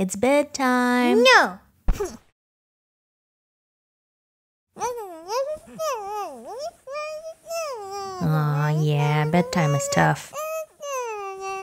It's bedtime. No. Aw, oh, yeah, bedtime is tough.